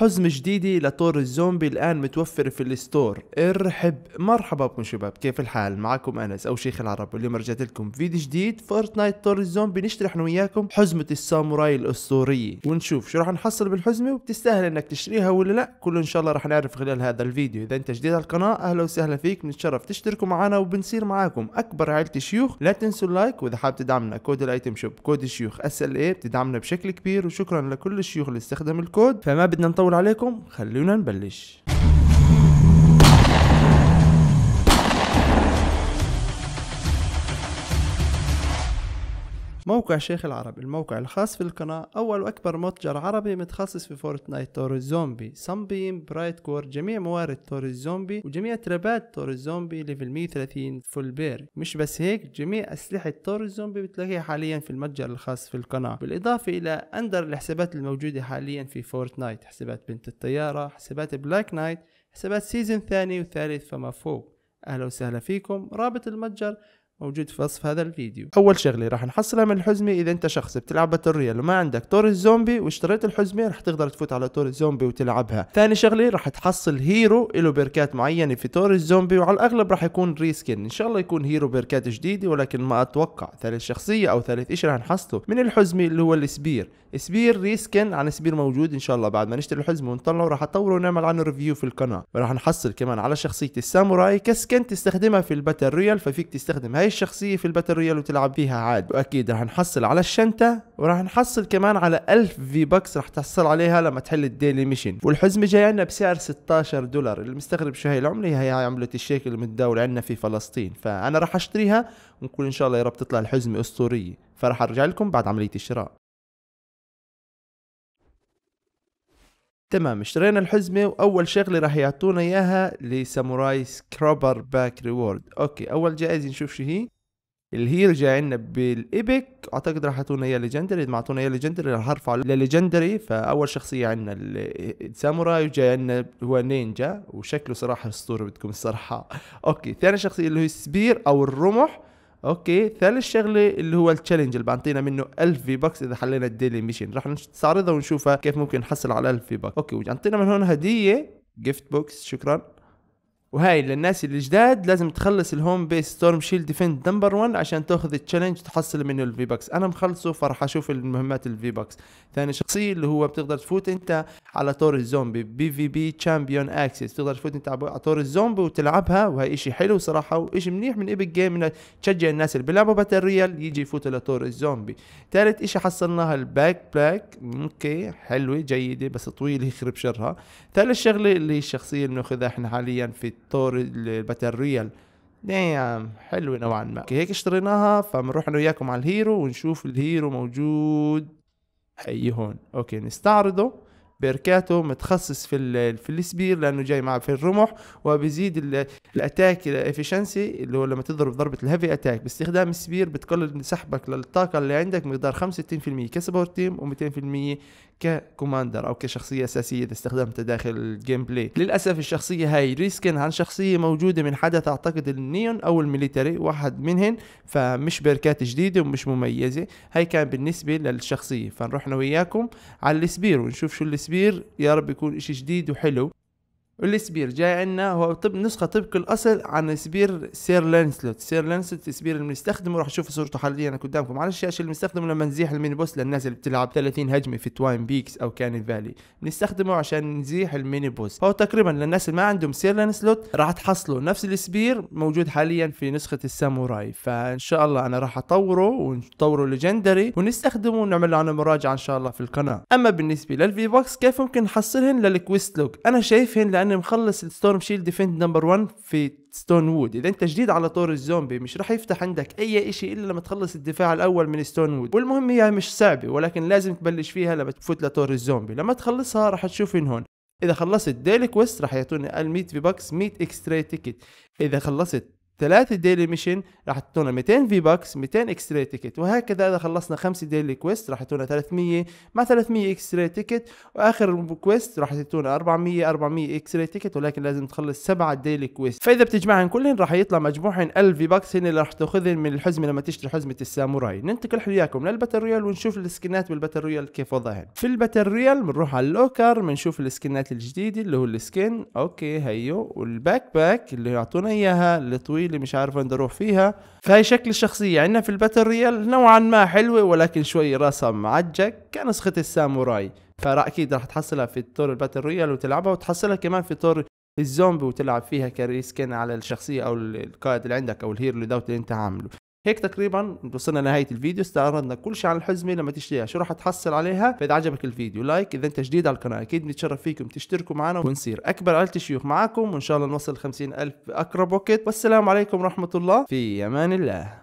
حزمة جديدة لطور الزومبي الآن متوفر في الستور ارحب مرحبا بكم شباب كيف الحال معكم أنس أو شيخ العرب واليوم رجعت لكم فيديو جديد فورتنايت طور الزومبي نشتري احنا وياكم حزمة الساموراي الأسطورية ونشوف شو راح نحصل بالحزمة وبتستاهل انك تشتريها ولا لا كله ان شاء الله راح نعرف خلال هذا الفيديو إذا أنت جديد على القناة أهلا وسهلا فيك بنتشرف تشتركوا معنا وبنصير معاكم أكبر عائلة الشيوخ لا تنسوا اللايك وإذا حاب تدعمنا كود الايتم شوب كود الشيوخ اس ال اي بتدعمنا بشكل كبير وشكرا لكل الشيوخ اللي استخدم الكود فما بدنا نطول اطول عليكم خلونا نبلش موقع شيخ العرب الموقع الخاص في القناة أول وأكبر متجر عربي متخصص في فورتنايت تور الزومبي سامبيم برايت كور جميع موارد تور الزومبي وجميع ترابات تور الزومبي ليفل 130 فول بير مش بس هيك جميع أسلحة تور الزومبي بتلاقيها حاليا في المتجر الخاص في القناة بالإضافة إلى أندر الحسابات الموجودة حاليا في فورتنايت حسابات بنت الطيارة حسابات بلاك نايت حسابات سيزن ثاني وثالث فما فوق أهلا وسهلا فيكم رابط المتجر موجود في وصف هذا الفيديو اول شغله راح نحصلها من الحزمه اذا انت شخص بتلعب باتل ريال وما عندك تور الزومبي واشتريت الحزمه راح تقدر تفوت على تور الزومبي وتلعبها ثاني شغله راح تحصل هيرو له بيركات معينه في تور الزومبي وعلى الاغلب راح يكون ريسكن ان شاء الله يكون هيرو بيركات جديده ولكن ما اتوقع ثالث شخصيه او ثالث شيء راح نحصله من الحزمه اللي هو السبير سبير ريسكن عن سبير موجود ان شاء الله بعد ما نشتري الحزمه ونطلعه راح اطوره ونعمل عنه ريفيو في القناه وراح نحصل كمان على شخصيه الساموراي كسكن تستخدمها في الباتل ريال ففيك تستخدم هاي شخصيه في الباتل رويال وتلعب فيها عادي واكيد راح نحصل على الشنطه وراح نحصل كمان على 1000 في بوكس راح تحصل عليها لما تحل الديلي ميشن والحزمه جاي عندنا بسعر 16 دولار اللي مستغرب شو هي العمله هي عمله الشيك اللي عندنا في فلسطين فانا راح اشتريها ونقول ان شاء الله يا رب تطلع الحزمه اسطوريه فراح ارجع لكم بعد عمليه الشراء تمام اشترينا الحزمة وأول شغلة راح يعطونا إياها لساموراي سكرابر باك ريورد أوكي أول جائزة نشوف شو هي اللي هي رجع بالايبك اعتقد راح يعطونا اياه ليجندري اذا ما اعطونا اياه ليجندري راح أرفع لليجندري فاول شخصيه عندنا الساموراي وجاي عندنا هو نينجا وشكله صراحه اسطوري بدكم الصراحه اوكي ثاني شخصيه اللي هو السبير او الرمح اوكي ثالث شغله اللي هو التشالنج اللي بعطينا منه 1000 في بوكس اذا حلينا الديلي ميشن رح نستعرضها ونشوفها كيف ممكن نحصل على 1000 في بوكس اوكي وعطينا من هون هديه جيفت بوكس شكرا وهاي للناس الجداد لازم تخلص الهوم بيس ستورم شيلد ديفند نمبر 1 عشان تاخذ التشالنج تحصل منه الفي باكس انا مخلصه فراح اشوف المهمات الفي باكس ثاني شخصيه اللي هو بتقدر تفوت انت على طور الزومبي بي في بي تشامبيون اكسس تقدر تفوت انت على طور الزومبي وتلعبها وهي شيء حلو صراحه وشيء منيح من ايبك جيم انه تشجع الناس اللي بيلعبوا باتل ريال يجي يفوتوا لطور الزومبي ثالث شيء حصلناها الباك باك اوكي حلوه جيده بس طويله يخرب شرها ثالث شغله اللي هي الشخصيه اللي بناخذها احنا حاليا في طور الباتل ريال نعم حلوة نوعا ما هيك اشتريناها فبنروح انا وياكم على الهيرو ونشوف الهيرو موجود حي هون اوكي نستعرضه بيركاتو متخصص في في السبير لانه جاي معه في الرمح وبيزيد الاتاك افشنسي اللي هو لما تضرب ضربه الهيفي اتاك باستخدام السبير بتقلل سحبك للطاقه اللي عندك مقدار 65% كسبور تيم و200% ككوماندر او كشخصيه اساسيه اذا استخدمتها داخل الجيم بلاي للاسف الشخصيه هاي ريسكن عن شخصيه موجوده من حدث اعتقد النيون او الميليتري واحد منهن فمش بيركات جديده ومش مميزه هاي كان بالنسبه للشخصيه فنروح انا وياكم على السبير ونشوف شو السبير التصوير يا رب يكون شيء جديد وحلو والسبير جاي عندنا هو طب نسخه طبق الاصل عن سبير سير لانسلوت سير لانسلوت السبير اللي بنستخدمه راح تشوفوا صورته حاليا قدامكم على الشاشه اللي بنستخدمه لما نزيح الميني بوس للناس اللي بتلعب 30 هجمه في توين بيكس او كان فالي بنستخدمه عشان نزيح الميني بوس هو تقريبا للناس اللي ما عندهم سير لانسلوت راح تحصلوا نفس السبير موجود حاليا في نسخه الساموراي فان شاء الله انا راح اطوره ونطوره ليجندري ونستخدمه ونعمل له عنه مراجعه ان شاء الله في القناه اما بالنسبه للفي بوكس كيف ممكن نحصلهن للكويست لوك انا شايفهن لان انا مخلص الستورم شيلد ديفند نمبر 1 في ستون وود اذا انت جديد على طور الزومبي مش راح يفتح عندك اي شيء الا لما تخلص الدفاع الاول من ستون وود والمهم هي مش صعبه ولكن لازم تبلش فيها لما تفوت لطور الزومبي لما تخلصها راح ان هون اذا خلصت ديلي كويست راح يعطوني ال 100 في بوكس 100 اكسترا تيكت اذا خلصت ثلاثة ديلي ميشن راح تعطونا 200 في باكس 200 اكس راي تيكت وهكذا اذا خلصنا خمسة ديلي كويست راح تعطونا 300 مع 300 اكس راي تيكت واخر كويست راح تعطونا 400 400 اكس راي تيكت ولكن لازم تخلص سبعة ديلي كويست فاذا بتجمعهم كلهم راح يطلع مجموعهم 1000 في باكس هن اللي راح تاخذهم من الحزمة لما تشتري حزمة الساموراي ننتقل حياكم للباتل رويال ونشوف السكنات بالباتل رويال كيف وضعهن في الباتل رويال بنروح على اللوكر بنشوف السكنات الجديدة اللي هو السكن اوكي هيو والباك باك اللي يعطونا اياها الطويل اللي مش عارف وين اروح فيها فهي شكل الشخصية عندنا يعني في الباتل ريال نوعا ما حلوة ولكن شوي رسم معجق كنسخة الساموراي فأكيد راح تحصلها في طور الباتل ريال وتلعبها وتحصلها كمان في طور الزومبي وتلعب فيها كريسكن على الشخصية أو القائد اللي عندك أو الهير اللي دوت اللي أنت عامله هيك تقريبا وصلنا لنهايه الفيديو استعرضنا كل شيء عن الحزمه لما تشتريها شو راح تحصل عليها فاذا عجبك الفيديو لايك اذا انت جديد على القناه اكيد بنتشرف فيكم تشتركوا معنا ونصير اكبر عائله شيوخ معاكم وان شاء الله نوصل 50 ألف باقرب وقت والسلام عليكم ورحمه الله في امان الله